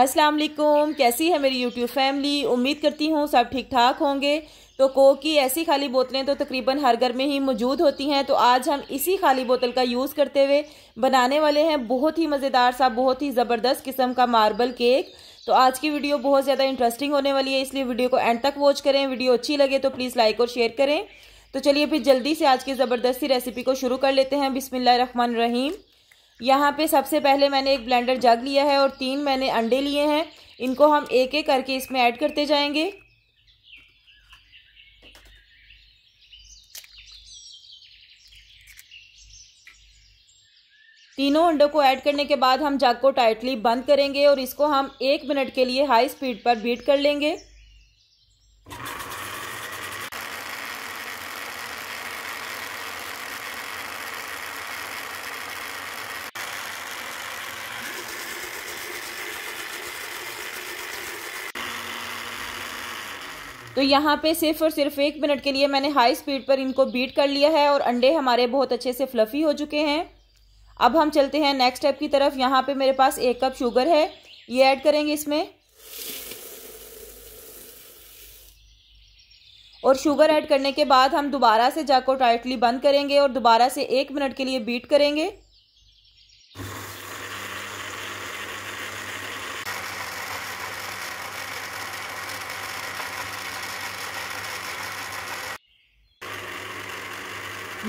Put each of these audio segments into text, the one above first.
अस्सलाम वालेकुम कैसी है मेरी यूट्यूब फैमिली उम्मीद करती हूँ सब ठीक ठाक होंगे तो कोक की ऐसी खाली बोतलें तो तकरीबन हर घर में ही मौजूद होती हैं तो आज हम इसी खाली बोतल का यूज़ करते हुए बनाने वाले हैं बहुत ही मज़ेदार सा बहुत ही ज़बरदस्त किस्म का मार्बल केक तो आज की वीडियो बहुत ज़्यादा इंटरेस्टिंग होने वाली है इसलिए वीडियो को एंड तक वॉच करें वीडियो अच्छी लगे तो प्लीज़ लाइक और शेयर करें तो चलिए फिर जल्दी से आज की ज़बरदस्ती रेसिपी को शुरू कर लेते हैं बिसमिल्ल रहीम यहाँ पे सबसे पहले मैंने एक ब्लेंडर जग लिया है और तीन मैंने अंडे लिए हैं इनको हम एक एक करके इसमें ऐड करते जाएंगे तीनों अंडों को ऐड करने के बाद हम जग को टाइटली बंद करेंगे और इसको हम एक मिनट के लिए हाई स्पीड पर बीट कर लेंगे तो यहाँ पे सिर्फ और सिर्फ एक मिनट के लिए मैंने हाई स्पीड पर इनको बीट कर लिया है और अंडे हमारे बहुत अच्छे से फ्लफ़ी हो चुके हैं अब हम चलते हैं नेक्स्ट स्टेप की तरफ यहाँ पे मेरे पास एक कप शुगर है ये ऐड करेंगे इसमें और शुगर ऐड करने के बाद हम दोबारा से जाकर टाइटली बंद करेंगे और दोबारा से एक मिनट के लिए बीट करेंगे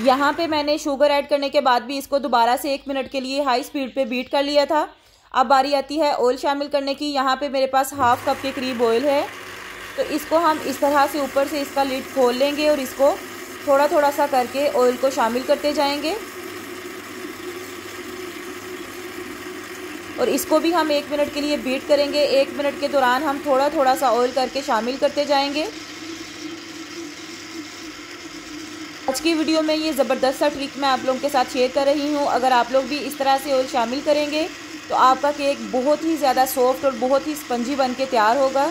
यहाँ पे मैंने शुगर ऐड करने के बाद भी इसको दोबारा से एक मिनट के लिए हाई स्पीड पे बीट कर लिया था अब बारी आती है ऑयल शामिल करने की यहाँ पे मेरे पास हाफ कप के करीब ऑयल है तो इसको हम इस तरह से ऊपर से इसका लिड खोल लेंगे और इसको थोड़ा थोड़ा सा करके ऑयल को शामिल करते जाएंगे और इसको भी हम एक मिनट के लिए बीट करेंगे एक मिनट के दौरान हम थोड़ा थोड़ा सा ऑयल करके शामिल करते जाएंगे आज की वीडियो में ये ज़बरदस्त सा ट्रिक मैं आप लोगों के साथ शेयर कर रही हूँ अगर आप लोग भी इस तरह से ऑयल शामिल करेंगे तो आपका केक बहुत ही ज़्यादा सॉफ्ट और बहुत ही स्पंजी बन के तैयार होगा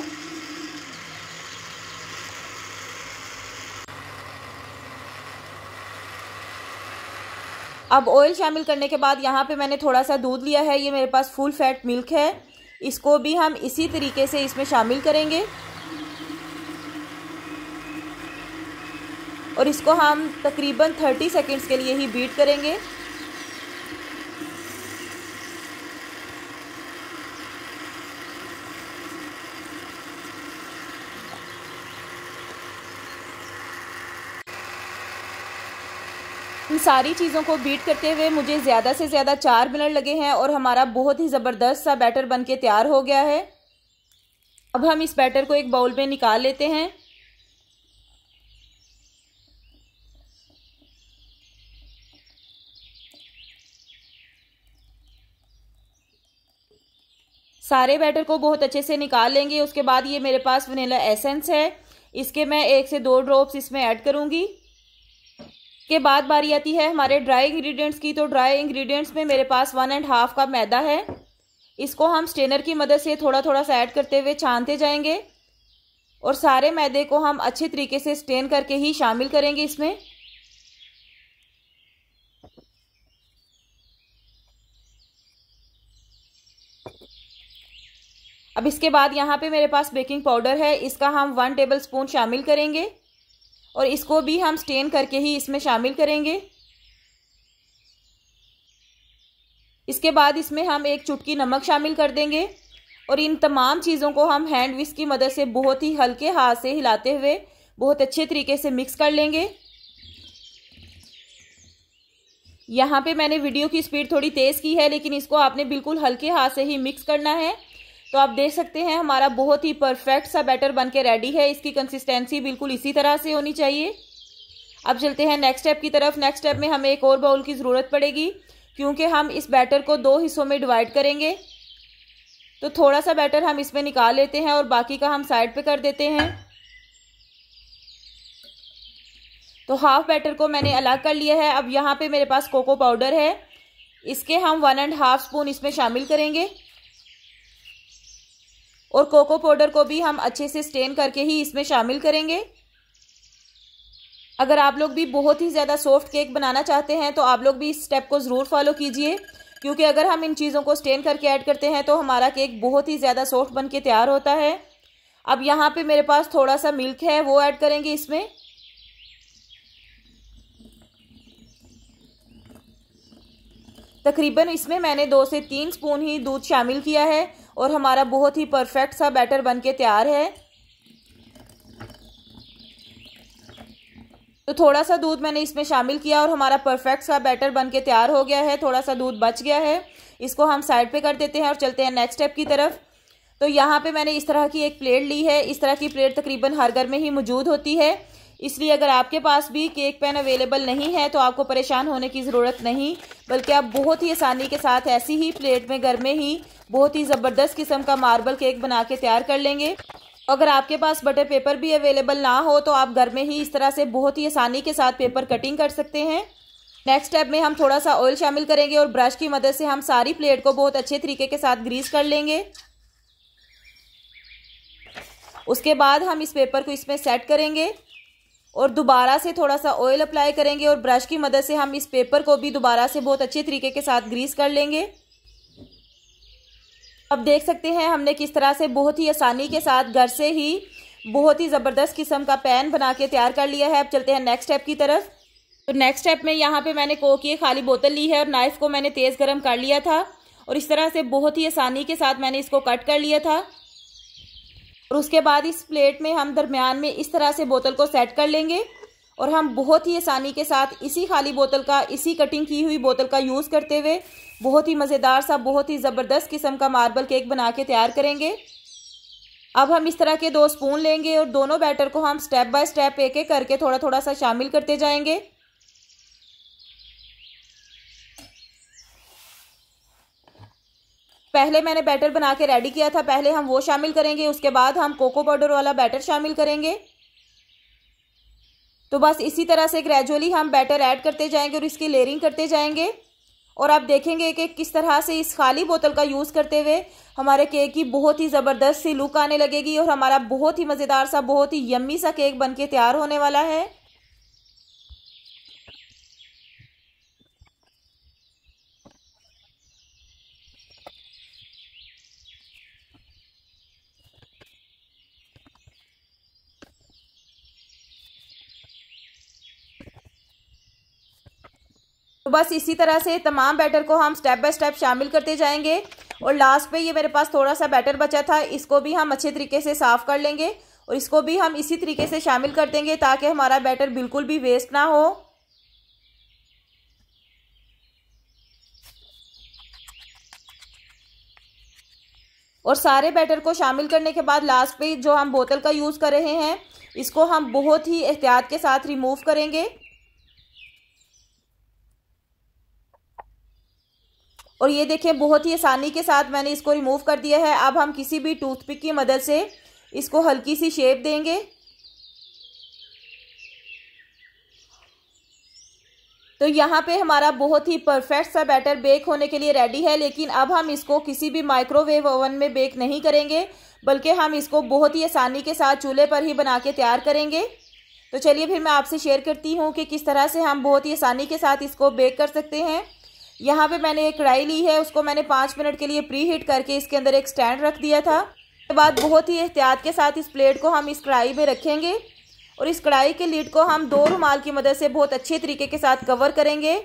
अब ऑयल शामिल करने के बाद यहाँ पे मैंने थोड़ा सा दूध लिया है ये मेरे पास फुल फैट मिल्क है इसको भी हम इसी तरीके से इसमें शामिल करेंगे और इसको हम तकरीबन 30 सेकंड्स के लिए ही बीट करेंगे इन सारी चीज़ों को बीट करते हुए मुझे ज़्यादा से ज़्यादा चार मिनट लगे हैं और हमारा बहुत ही ज़बरदस्त सा बैटर बनके तैयार हो गया है अब हम इस बैटर को एक बाउल में निकाल लेते हैं सारे बैटर को बहुत अच्छे से निकाल लेंगे उसके बाद ये मेरे पास वनीला एसेंस है इसके मैं एक से दो ड्रॉप्स इसमें ऐड करूँगी के बाद बारी आती है हमारे ड्राई इंग्रेडिएंट्स की तो ड्राई इंग्रेडिएंट्स में मेरे पास वन एंड हाफ का मैदा है इसको हम स्टेनर की मदद से थोड़ा थोड़ा सा ऐड करते हुए छानते जाएंगे और सारे मैदे को हम अच्छे तरीके से स्टेन करके ही शामिल करेंगे इसमें अब इसके बाद यहाँ पे मेरे पास बेकिंग पाउडर है इसका हम वन टेबल स्पून शामिल करेंगे और इसको भी हम स्टेन करके ही इसमें शामिल करेंगे इसके बाद इसमें हम एक चुटकी नमक शामिल कर देंगे और इन तमाम चीज़ों को हम हैंड विस्क की मदद से बहुत ही हल्के हाथ से हिलाते हुए बहुत अच्छे तरीके से मिक्स कर लेंगे यहाँ पे मैंने वीडियो की स्पीड थोड़ी तेज़ की है लेकिन इसको आपने बिल्कुल हल्के हाथ से ही मिक्स करना है तो आप देख सकते हैं हमारा बहुत ही परफेक्ट सा बैटर बन के रेडी है इसकी कंसिस्टेंसी बिल्कुल इसी तरह से होनी चाहिए अब चलते हैं नेक्स्ट स्टेप की तरफ नेक्स्ट स्टेप में हमें एक और बाउल की ज़रूरत पड़ेगी क्योंकि हम इस बैटर को दो हिस्सों में डिवाइड करेंगे तो थोड़ा सा बैटर हम इसमें निकाल लेते हैं और बाकी का हम साइड पे कर देते हैं तो हाफ बैटर को मैंने अलग कर लिया है अब यहाँ पे मेरे पास कोको पाउडर है इसके हम वन एंड हाफ स्पून इसमें शामिल करेंगे और कोको पाउडर को भी हम अच्छे से स्टेन करके ही इसमें शामिल करेंगे अगर आप लोग भी बहुत ही ज़्यादा सॉफ्ट केक बनाना चाहते हैं तो आप लोग भी इस स्टेप को ज़रूर फॉलो कीजिए क्योंकि अगर हम इन चीज़ों को स्टेन करके ऐड करते हैं तो हमारा केक बहुत ही ज़्यादा सॉफ्ट बन के तैयार होता है अब यहाँ पे मेरे पास थोड़ा सा मिल्क है वो ऐड करेंगे इसमें तकरीबन इसमें मैंने दो से तीन स्पून ही दूध शामिल किया है और हमारा बहुत ही परफेक्ट सा बैटर बन के तैयार है तो थोड़ा सा दूध मैंने इसमें शामिल किया और हमारा परफेक्ट सा बैटर बन के तैयार हो गया है थोड़ा सा दूध बच गया है इसको हम साइड पे कर देते हैं और चलते हैं नेक्स्ट स्टेप की तरफ तो यहाँ पे मैंने इस तरह की एक प्लेट ली है इस तरह की प्लेट तकरीबन हर घर में ही मौजूद होती है इसलिए अगर आपके पास भी केक पेन अवेलेबल नहीं है तो आपको परेशान होने की ज़रूरत नहीं बल्कि आप बहुत ही आसानी के साथ ऐसी ही प्लेट में घर में ही बहुत ही ज़बरदस्त किस्म का मार्बल केक बना के तैयार कर लेंगे अगर आपके पास बटर पेपर भी अवेलेबल ना हो तो आप घर में ही इस तरह से बहुत ही आसानी के साथ पेपर कटिंग कर सकते हैं नेक्स्ट स्टेप में हम थोड़ा सा ऑयल शामिल करेंगे और ब्रश की मदद से हम सारी प्लेट को बहुत अच्छे तरीके के साथ ग्रीस कर लेंगे उसके बाद हम इस पेपर को इसमें सेट करेंगे और दोबारा से थोड़ा सा ऑयल अप्लाई करेंगे और ब्रश की मदद से हम इस पेपर को भी दोबारा से बहुत अच्छे तरीके के साथ ग्रीस कर लेंगे अब देख सकते हैं हमने किस तरह से बहुत ही आसानी के साथ घर से ही बहुत ही ज़बरदस्त किस्म का पैन बना के तैयार कर लिया है अब चलते हैं नेक्स्ट स्टेप की तरफ तो नेक्स्ट स्टेप में यहाँ पे मैंने कोक की खाली बोतल ली है और नाइफ़ को मैंने तेज़ गर्म कर लिया था और इस तरह से बहुत ही आसानी के साथ मैंने इसको कट कर लिया था और उसके बाद इस प्लेट में हम दरमियान में इस तरह से बोतल को सेट कर लेंगे और हम बहुत ही आसानी के साथ इसी खाली बोतल का इसी कटिंग की हुई बोतल का यूज़ करते हुए बहुत ही मज़ेदार सा बहुत ही ज़बरदस्त किस्म का मार्बल केक बना के तैयार करेंगे अब हम इस तरह के दो स्पून लेंगे और दोनों बैटर को हम स्टेप बाय स्टेप एक एक करके थोड़ा थोड़ा सा शामिल करते जाएंगे पहले मैंने बैटर बना के रेडी किया था पहले हम वो शामिल करेंगे उसके बाद हम कोको पाउडर वाला बैटर शामिल करेंगे तो बस इसी तरह से ग्रेजुअली हम बैटर ऐड करते जाएंगे और इसकी लेयरिंग करते जाएंगे और आप देखेंगे कि किस तरह से इस खाली बोतल का यूज़ करते हुए हमारे केक की बहुत ही ज़बरदस्त सी लुक आने लगेगी और हमारा बहुत ही मज़ेदार सा बहुत ही यम्मी सा केक बनके तैयार होने वाला है बस इसी तरह से तमाम बैटर को हम स्टेप बाई स्टेप शामिल करते जाएंगे और लास्ट पे ये मेरे पास थोड़ा सा बैटर बचा था इसको भी हम अच्छे तरीके से साफ़ कर लेंगे और इसको भी हम इसी तरीके से शामिल कर देंगे ताकि हमारा बैटर बिल्कुल भी वेस्ट ना हो और सारे बैटर को शामिल करने के बाद लास्ट पे जो हम बोतल का यूज़ कर रहे हैं इसको हम बहुत ही एहतियात के साथ रिमूव करेंगे और ये देखें बहुत ही आसानी के साथ मैंने इसको रिमूव कर दिया है अब हम किसी भी टूथपिक की मदद से इसको हल्की सी शेप देंगे तो यहाँ पे हमारा बहुत ही परफेक्ट सा बैटर बेक होने के लिए रेडी है लेकिन अब हम इसको किसी भी माइक्रोवेव ओवन में बेक नहीं करेंगे बल्कि हम इसको बहुत ही आसानी के साथ चूल्हे पर ही बना के तैयार करेंगे तो चलिए फिर मैं आपसे शेयर करती हूँ कि किस तरह से हम बहुत ही आसानी के साथ इसको बेक कर सकते हैं यहाँ पे मैंने एक कढ़ाई ली है उसको मैंने पाँच मिनट के लिए प्री हीट करके इसके अंदर एक स्टैंड रख दिया था उसके बाद बहुत ही एहतियात के साथ इस प्लेट को हम इस कढ़ाई में रखेंगे और इस कढ़ाई के लीड को हम दो रुमाल की मदद से बहुत अच्छे तरीके के साथ कवर करेंगे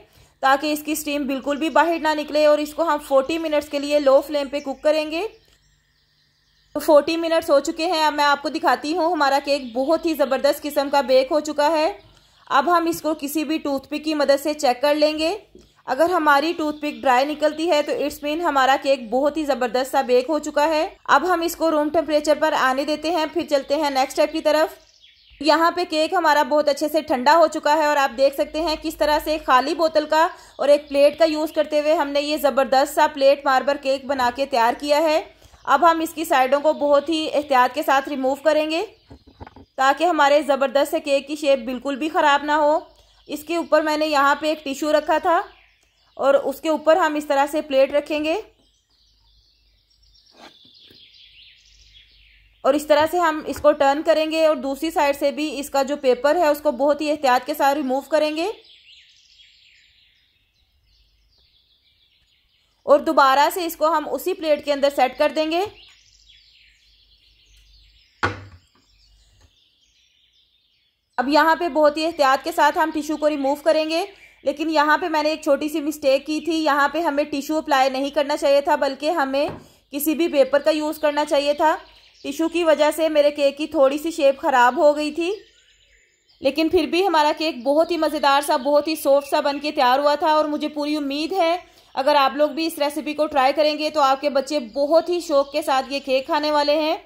ताकि इसकी स्टीम बिल्कुल भी बाहर ना निकले और इसको हम फोर्टी मिनट्स के लिए लो फ्लेम पर कुक करेंगे तो फोर्टी मिनट्स हो चुके हैं अब मैं आपको दिखाती हूँ हमारा केक बहुत ही ज़बरदस्त किस्म का बेक हो चुका है अब हम इसको किसी भी टूथपिक की मदद से चेक कर लेंगे अगर हमारी टूथपिक ड्राई निकलती है तो इट्स मीन हमारा केक बहुत ही ज़बरदस्त सा बेक हो चुका है अब हम इसको रूम टेम्परेचर पर आने देते हैं फिर चलते हैं नेक्स्ट स्टेप की तरफ यहाँ पे केक हमारा बहुत अच्छे से ठंडा हो चुका है और आप देख सकते हैं किस तरह से खाली बोतल का और एक प्लेट का यूज़ करते हुए हमने ये ज़बरदस्त सा प्लेट मार्बर केक बना के तैयार किया है अब हम इसकी साइडों को बहुत ही एहतियात के साथ रिमूव करेंगे ताकि हमारे ज़बरदस्त से केक की शेप बिल्कुल भी ख़राब ना हो इसके ऊपर मैंने यहाँ पे एक टिश्यू रखा था और उसके ऊपर हम इस तरह से प्लेट रखेंगे और इस तरह से हम इसको टर्न करेंगे और दूसरी साइड से भी इसका जो पेपर है उसको बहुत ही एहतियात के साथ रिमूव करेंगे और दोबारा से इसको हम उसी प्लेट के अंदर सेट कर देंगे अब यहाँ पे बहुत ही एहतियात के साथ हम टिश्यू को रिमूव करेंगे लेकिन यहाँ पे मैंने एक छोटी सी मिस्टेक की थी यहाँ पे हमें टिश्यू अप्लाई नहीं करना चाहिए था बल्कि हमें किसी भी पेपर का यूज़ करना चाहिए था टिशू की वजह से मेरे केक की थोड़ी सी शेप ख़राब हो गई थी लेकिन फिर भी हमारा केक बहुत ही मज़ेदार सा बहुत ही सॉफ्ट सा बन के तैयार हुआ था और मुझे पूरी उम्मीद है अगर आप लोग भी इस रेसिपी को ट्राई करेंगे तो आपके बच्चे बहुत ही शौक के साथ ये केक खाने वाले हैं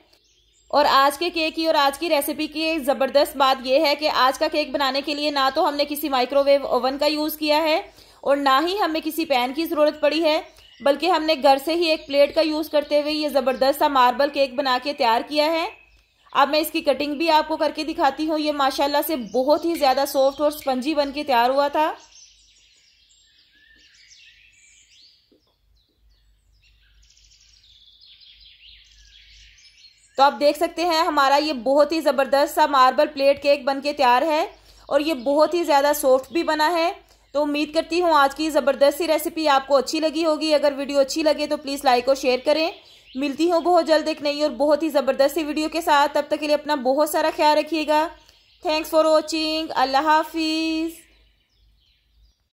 और आज के केक की और आज की रेसिपी की ज़बरदस्त बात यह है कि आज का केक बनाने के लिए ना तो हमने किसी माइक्रोवेव ओवन का यूज़ किया है और ना ही हमें किसी पैन की ज़रूरत पड़ी है बल्कि हमने घर से ही एक प्लेट का यूज़ करते हुए ये ज़बरदस्त सा मार्बल केक बना के तैयार किया है अब मैं इसकी कटिंग भी आपको करके दिखाती हूँ ये माशाल्लाह से बहुत ही ज़्यादा सॉफ्ट और स्पंजी बन के तैयार हुआ था तो आप देख सकते हैं हमारा ये बहुत ही ज़बरदस्त सा मार्बल प्लेट केक बन के तैयार है और ये बहुत ही ज़्यादा सॉफ्ट भी बना है तो उम्मीद करती हूँ आज की ज़बरदस्त सी रेसिपी आपको अच्छी लगी होगी अगर वीडियो अच्छी लगे तो प्लीज़ लाइक और शेयर करें मिलती हूँ बहुत जल्द एक नई और बहुत ही ज़बरदस्त सी वीडियो के साथ तब तक के लिए अपना बहुत सारा ख्याल रखिएगा थैंक्स फॉर वॉचिंग अल्लाह हाफिज़